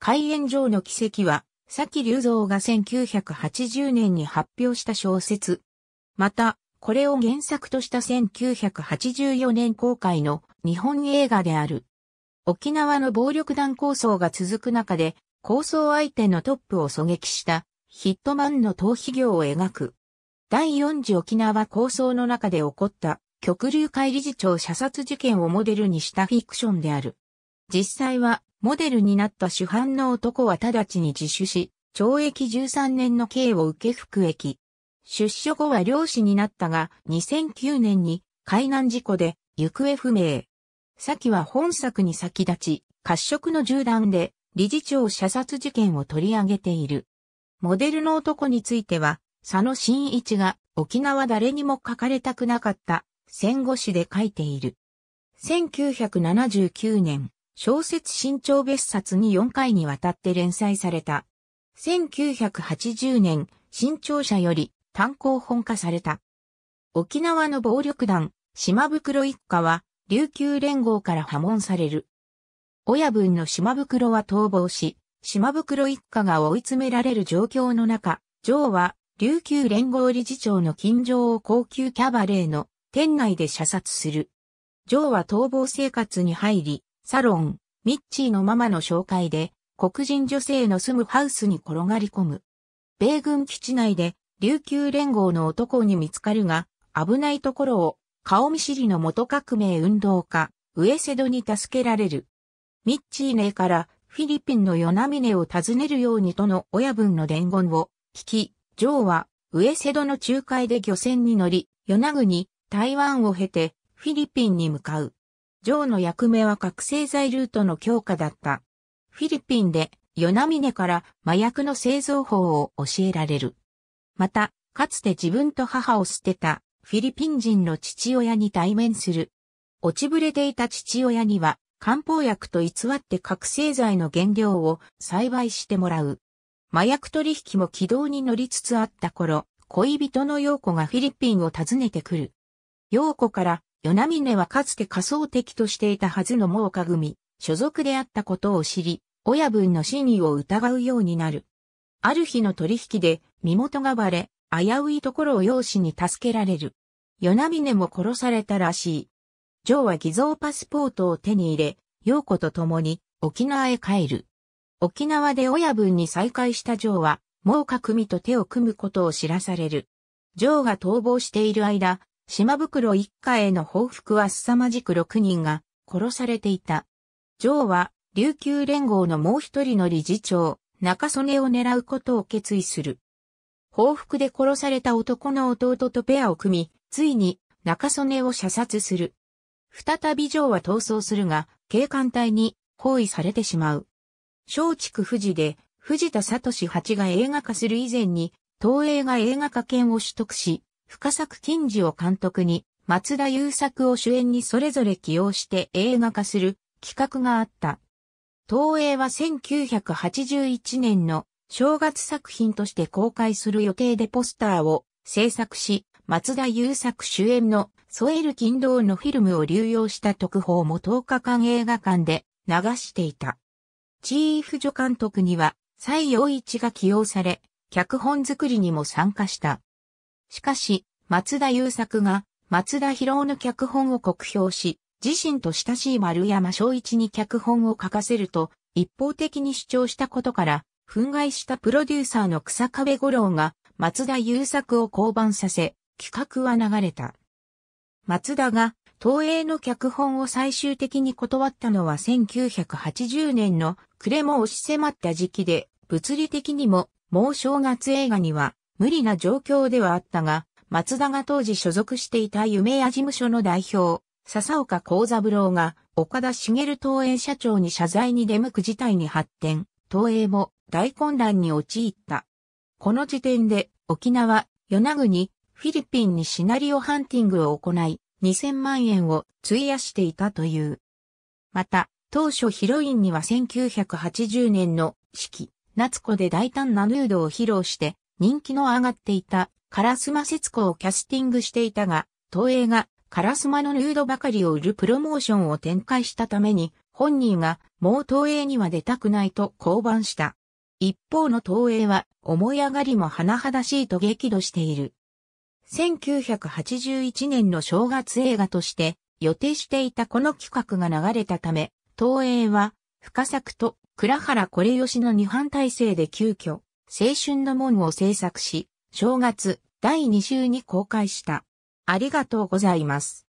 開演場の奇跡は、先隆三が1980年に発表した小説。また、これを原作とした1984年公開の日本映画である。沖縄の暴力団構想が続く中で、構想相手のトップを狙撃したヒットマンの逃避業を描く。第四次沖縄構想の中で起こった極流会理事長射殺事件をモデルにしたフィクションである。実際は、モデルになった主犯の男は直ちに自首し、懲役13年の刑を受け服役。出所後は漁師になったが、2009年に海難事故で行方不明。先は本作に先立ち、褐色の銃弾で理事長射殺事件を取り上げている。モデルの男については、佐野真一が沖縄誰にも書かれたくなかった戦後史で書いている。1979年、小説新潮別冊に4回にわたって連載された。1980年、新潮社より単行本化された。沖縄の暴力団、島袋一家は、琉球連合から破門される。親分の島袋は逃亡し、島袋一家が追い詰められる状況の中、ジョーは、琉球連合理事長の金城を高級キャバレーの店内で射殺する。ジョーは逃亡生活に入り、サロン、ミッチーのママの紹介で、黒人女性の住むハウスに転がり込む。米軍基地内で、琉球連合の男に見つかるが、危ないところを、顔見知りの元革命運動家、上瀬戸に助けられる。ミッチーネからフィリピンのヨナミネを訪ねるようにとの親分の伝言を聞き、ジョーは上瀬戸の仲介で漁船に乗り、与那国、台湾を経てフィリピンに向かう。ジョーの役目は覚醒剤ルートの強化だった。フィリピンで、ヨナミネから麻薬の製造法を教えられる。また、かつて自分と母を捨てたフィリピン人の父親に対面する。落ちぶれていた父親には、漢方薬と偽って覚醒剤の原料を栽培してもらう。麻薬取引も軌道に乗りつつあった頃、恋人の陽子がフィリピンを訪ねてくる。陽子から与那峰はかつて仮想敵としていたはずの猛火組、所属であったことを知り、親分の真意を疑うようになる。ある日の取引で身元がバレ、危ういところを容姿に助けられる。与那峰も殺されたらしい。ジョーは偽造パスポートを手に入れ、陽子と共に沖縄へ帰る。沖縄で親分に再会したジョーは、猛火組と手を組むことを知らされる。ジョーが逃亡している間、島袋一家への報復は凄まじく6人が殺されていた。ジョーは琉球連合のもう一人の理事長、中曽根を狙うことを決意する。報復で殺された男の弟とペアを組み、ついに中曽根を射殺する。再びジョーは逃走するが、警官隊に包囲されてしまう。松竹富士で藤田聡八が映画化する以前に、東映が映画化権を取得し、深作金次を監督に、松田優作を主演にそれぞれ起用して映画化する企画があった。東映は1981年の正月作品として公開する予定でポスターを制作し、松田優作主演のソエル金堂のフィルムを流用した特報も10日間映画館で流していた。チーフ助監督には、蔡陽一が起用され、脚本作りにも参加した。しかし、松田優作が、松田博夫の脚本を酷評し、自身と親しい丸山正一に脚本を書かせると、一方的に主張したことから、憤慨したプロデューサーの草壁五郎が、松田優作を降板させ、企画は流れた。松田が、東映の脚本を最終的に断ったのは1980年の暮れも押し迫った時期で、物理的にも、もう正月映画には無理な状況ではあったが、松田が当時所属していた夢屋事務所の代表、笹岡幸三郎が岡田茂東映社長に謝罪に出向く事態に発展、東映も大混乱に陥った。この時点で沖縄、与那国、フィリピンにシナリオハンティングを行い、2000万円を費やしていたという。また、当初ヒロインには1980年の四季、夏子で大胆なヌードを披露して、人気の上がっていた、カラスマ節子をキャスティングしていたが、東映がカラスマのヌードばかりを売るプロモーションを展開したために、本人がもう東映には出たくないと降板した。一方の東映は、思い上がりも甚だしいと激怒している。1981年の正月映画として予定していたこの企画が流れたため、東映は深作と倉原これ吉の二班体制で急遽青春の門を制作し、正月第2週に公開した。ありがとうございます。